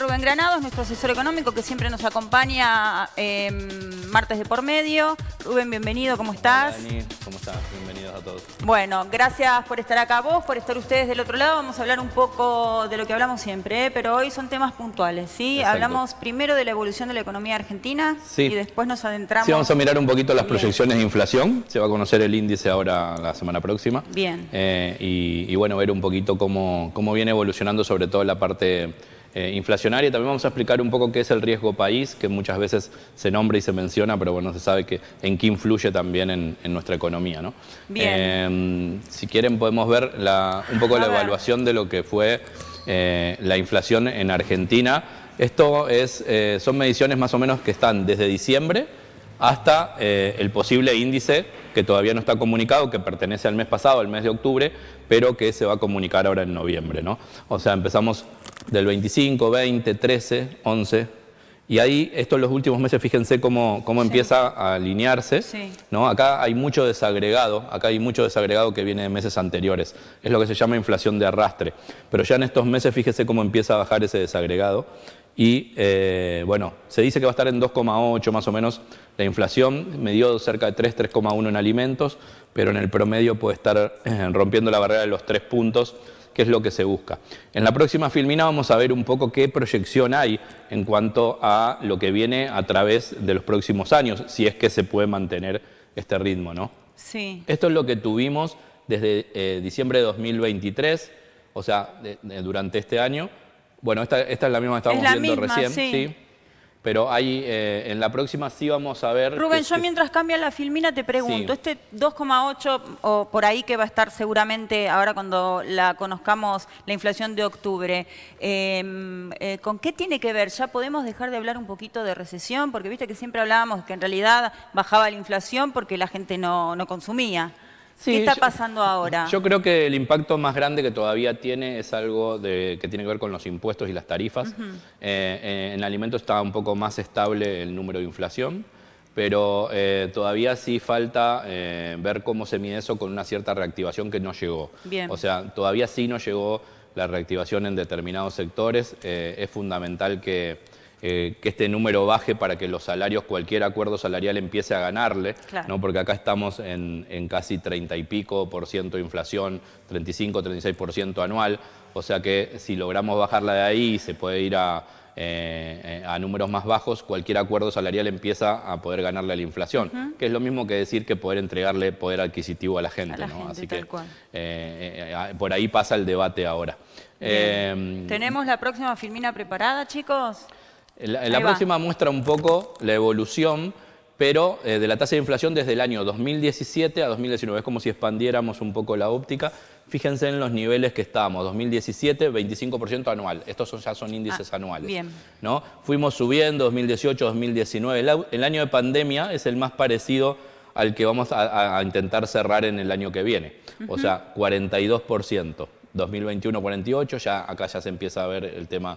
Rubén Granados, nuestro asesor económico que siempre nos acompaña em, martes de por medio. Rubén, bienvenido, ¿cómo estás? Hola, ¿cómo estás? Bienvenidos a todos. Bueno, gracias por estar acá vos, por estar ustedes del otro lado. Vamos a hablar un poco de lo que hablamos siempre, ¿eh? pero hoy son temas puntuales, ¿sí? Hablamos primero de la evolución de la economía argentina y después nos adentramos... Sí, vamos a mirar un poquito las proyecciones de inflación. Se va a conocer el índice ahora la semana próxima. Bien. Eh, y, bueno, ver un poquito cómo, cómo viene evolucionando sobre todo la parte eh, inflacionaria. También vamos a explicar un poco qué es el riesgo país, que muchas veces se nombra y se menciona, pero bueno, se sabe que en qué influye también en, nuestra economía. ¿no? Eh, si quieren podemos ver un poco la evaluación de lo que fue eh, la inflación en Argentina. Esto es, eh, son mediciones más o menos que están desde diciembre hasta el posible índice que todavía no está comunicado, que pertenece al mes pasado, al mes de octubre, pero que se va a comunicar ahora en noviembre. ¿no? O sea, empezamos del 25, 20, 13, 11. Y ahí, estos los últimos meses, fíjense cómo, cómo empieza a alinearse. ¿no? Acá hay mucho desagregado, acá hay mucho desagregado que viene de meses anteriores. Es lo que se llama inflación de arrastre. Pero ya en estos meses, fíjese cómo empieza a bajar ese desagregado. Y eh, bueno, se dice que va a estar en 2,8 más o menos la inflación, me dio cerca de 3, 3,1 en alimentos, pero en el promedio puede estar eh, rompiendo la barrera de los 3 puntos Qué es lo que se busca. En la próxima filmina vamos a ver un poco qué proyección hay en cuanto a lo que viene a través de los próximos años, si es que se puede mantener este ritmo, ¿no? Sí. Esto es lo que tuvimos desde eh, diciembre de 2023, o sea, durante este año. Bueno, esta, es la misma que estábamos viendo recién. ¿sí? Pero ahí, eh, en la próxima sí vamos a ver... Rubén, yo mientras cambia la filmina te pregunto, este 2,8 o por ahí que va a estar seguramente ahora cuando la conozcamos, la inflación de octubre, em, eh, ¿con qué tiene que ver? ¿Ya podemos dejar de hablar un poquito de recesión? Porque viste que siempre hablábamos que en realidad bajaba la inflación porque la gente no, no consumía. ¿Qué está pasando ahora? Yo creo que el impacto más grande que todavía tiene es algo que tiene que ver con los impuestos y las tarifas. Eh, eh, en alimentos está un poco más estable el número de inflación, pero eh, todavía sí falta ver cómo se mide eso con una cierta reactivación que no llegó. Bien. O sea, todavía sí no llegó la reactivación en determinados sectores. es fundamental que eh, que este número baje para que los salarios, cualquier acuerdo salarial empiece a ganarle, ¿no? porque acá estamos en, casi 30 y pico por ciento de inflación, 35, 36 por ciento anual, o sea que si logramos bajarla de ahí y se puede ir eh, eh, a, números más bajos, cualquier acuerdo salarial empieza a poder ganarle a la inflación, que es lo mismo que decir que poder entregarle poder adquisitivo a la gente. Así que por ahí pasa el debate ahora. ¿Tenemos la próxima filmina preparada, chicos? La, próxima muestra un poco la evolución, pero eh, de la tasa de inflación desde el año 2017 a 2019. Es como si expandiéramos un poco la óptica. Fíjense en los niveles que estamos, 2017, 25% anual. Estos son, ya son índices ah, anuales. Bien. Fuimos subiendo 2018, 2019. El, año de pandemia es el más parecido al que vamos a, intentar cerrar en el año que viene. O sea, 42%. 2021, 48%. Ya acá ya se empieza a ver el tema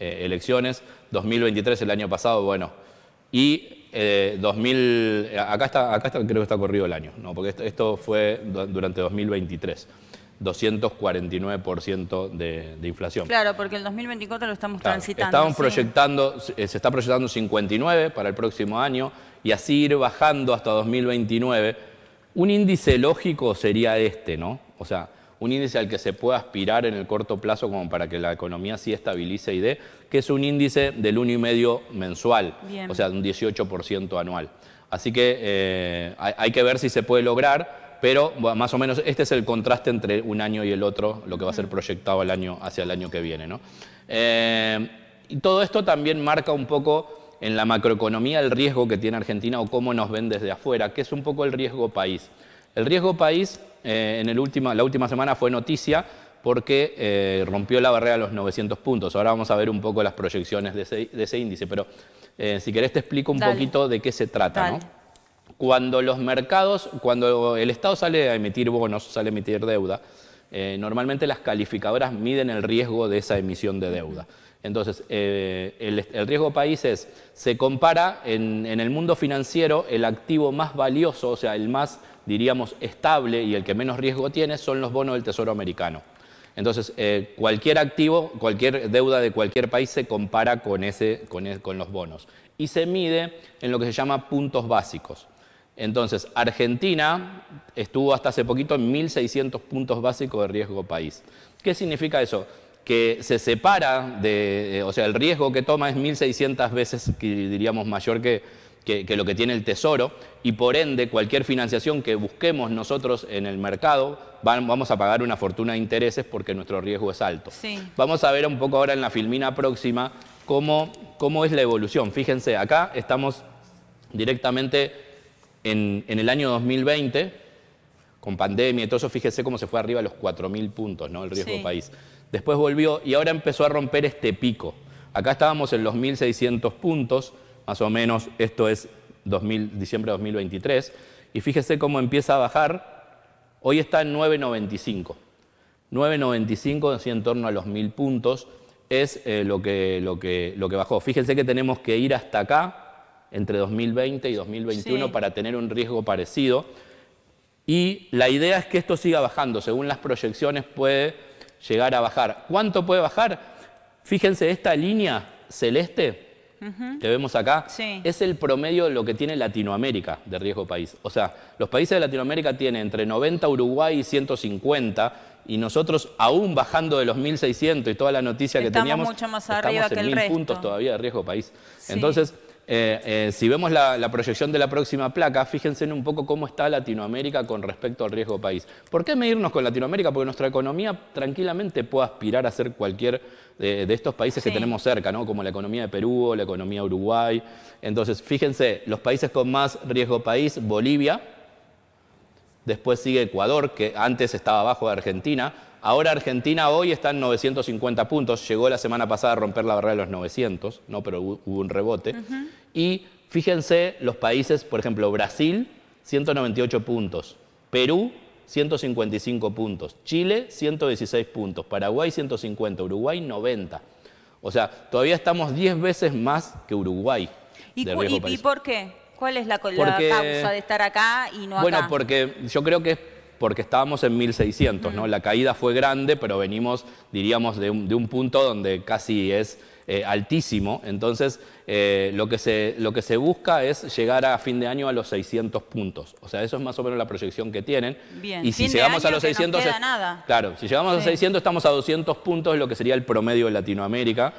eh, elecciones. 2023, el año pasado, bueno. Y 2000, eh, acá, está, acá creo que está corrido el año, ¿no? porque esto, fue durante 2023. 249% de, inflación. Claro, porque el 2024 lo estamos transitando. Estamos proyectando, se está proyectando 59 para el próximo año y así ir bajando hasta 2029. Un índice lógico sería este, ¿no? O sea, un índice al que se pueda aspirar en el corto plazo como para que la economía sí estabilice y dé, que es un índice del 1,5 mensual, o sea, un 18% anual. Así que eh, hay que ver si se puede lograr, pero más o menos este es el contraste entre un año y el otro, lo que va a ser proyectado año, hacia el año que viene. ¿no? Eh, y todo esto también marca un poco en la macroeconomía el riesgo que tiene Argentina o cómo nos ven desde afuera, que es un poco el riesgo país. El riesgo país eh, en la última semana fue noticia porque eh, rompió la barrera de los 900 puntos. Ahora vamos a ver un poco las proyecciones de ese, índice, pero eh, si querés te explico un poquito de qué se trata. Cuando los mercados, cuando el Estado sale a emitir bonos, sale a emitir deuda, normalmente las calificadoras miden el riesgo de esa emisión de deuda. Entonces, el, riesgo país es, se compara en, en, el mundo financiero el activo más valioso, o sea, el más diríamos, estable y el que menos riesgo tiene son los bonos del Tesoro americano. Entonces, eh, cualquier activo, cualquier deuda de cualquier país se compara con, ese, con, e, con los bonos y se mide en lo que se llama puntos básicos. Entonces, Argentina estuvo hasta hace poquito en 1.600 puntos básicos de riesgo país. ¿Qué significa eso? que se separa de, eh, o sea, el riesgo que toma es 1.600 veces, diríamos, mayor que, que, lo que tiene el Tesoro y por ende cualquier financiación que busquemos nosotros en el mercado vamos a pagar una fortuna de intereses porque nuestro riesgo es alto. Sí. Vamos a ver un poco ahora en la filmina próxima cómo, cómo es la evolución. Fíjense, acá estamos directamente en, el año 2020 con pandemia y todo eso, fíjese cómo se fue arriba a los 4.000 puntos, ¿no? El riesgo país. Después volvió y ahora empezó a romper este pico. Acá estábamos en los 1.600 puntos, más o menos esto es diciembre de 2023, y fíjese cómo empieza a bajar, hoy está en 9,95. 9,95, así en torno a los 1.000 puntos, es eh, lo, que, lo, que, lo que bajó. Fíjense que tenemos que ir hasta acá, entre 2020 y 2021, para tener un riesgo parecido. Y la idea es que esto siga bajando, según las proyecciones puede llegar a bajar. ¿Cuánto puede bajar? Fíjense, esta línea celeste que vemos acá, es el promedio de lo que tiene Latinoamérica de riesgo país. O sea, los países de Latinoamérica tienen entre 90 Uruguay y 150 y nosotros aún bajando de los 1.600 y toda la noticia que teníamos, mucho más arriba en 1.000 puntos todavía de riesgo país. Entonces, eh, eh, si vemos la, proyección de la próxima placa, fíjense un poco cómo está Latinoamérica con respecto al riesgo país. ¿Por qué medirnos con Latinoamérica? Porque nuestra economía tranquilamente puede aspirar a ser cualquier eh, de, estos países que tenemos cerca, ¿no? como la economía de Perú, o la economía de Uruguay. Entonces, fíjense, los países con más riesgo país, Bolivia, después sigue Ecuador, que antes estaba abajo de Argentina, Ahora Argentina hoy está en 950 puntos, llegó la semana pasada a romper la barrera de los 900, ¿no? pero hubo un rebote. Y fíjense los países, por ejemplo, Brasil, 198 puntos, Perú, 155 puntos, Chile, 116 puntos, Paraguay, 150, Uruguay, 90. O sea, todavía estamos 10 veces más que Uruguay. ¿Y, por qué? ¿Cuál es la, causa de estar acá y no acá? Bueno, porque yo creo que porque estábamos en 1600, ¿no? La caída fue grande, pero venimos, diríamos, de un, punto donde casi es eh, altísimo. Entonces, eh, lo, que se, lo que se busca es llegar a fin de año a los 600 puntos. O sea, eso es más o menos la proyección que tienen. Bien. Y si llegamos a los 600... nada. Claro, si llegamos a 600 estamos a 200 puntos, lo que sería el promedio de Latinoamérica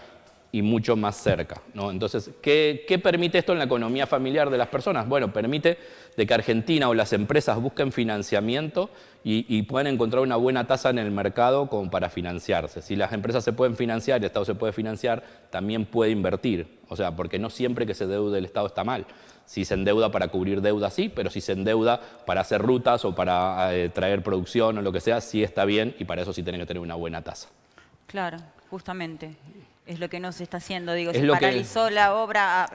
y mucho más cerca. ¿no? Entonces, ¿qué, permite esto en la economía familiar de las personas? Bueno, permite de que Argentina o las empresas busquen financiamiento y, puedan encontrar una buena tasa en el mercado como para financiarse. Si las empresas se pueden financiar, el Estado se puede financiar, también puede invertir. O sea, porque no siempre que se deude el Estado está mal. Si se endeuda para cubrir deuda, sí, pero si se endeuda para hacer rutas o para eh, traer producción o lo que sea, sí está bien y para eso sí tiene que tener una buena tasa. Claro, justamente. Es lo que no se está haciendo, digo, se paralizó la obra. Ah,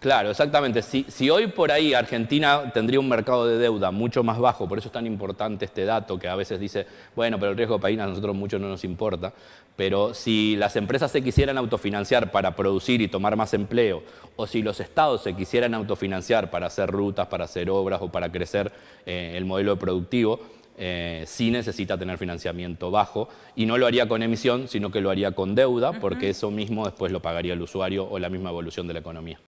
claro, exactamente. Si, si, hoy por ahí Argentina tendría un mercado de deuda mucho más bajo, por eso es tan importante este dato que a veces dice, bueno, pero el riesgo de país a nosotros mucho no nos importa, pero si las empresas se quisieran autofinanciar para producir y tomar más empleo, o si los estados se quisieran autofinanciar para hacer rutas, para hacer obras o para crecer eh, el modelo productivo, eh, si necesita tener financiamiento bajo y no lo haría con emisión, sino que lo haría con deuda, porque eso mismo después lo pagaría el usuario o la misma evolución de la economía.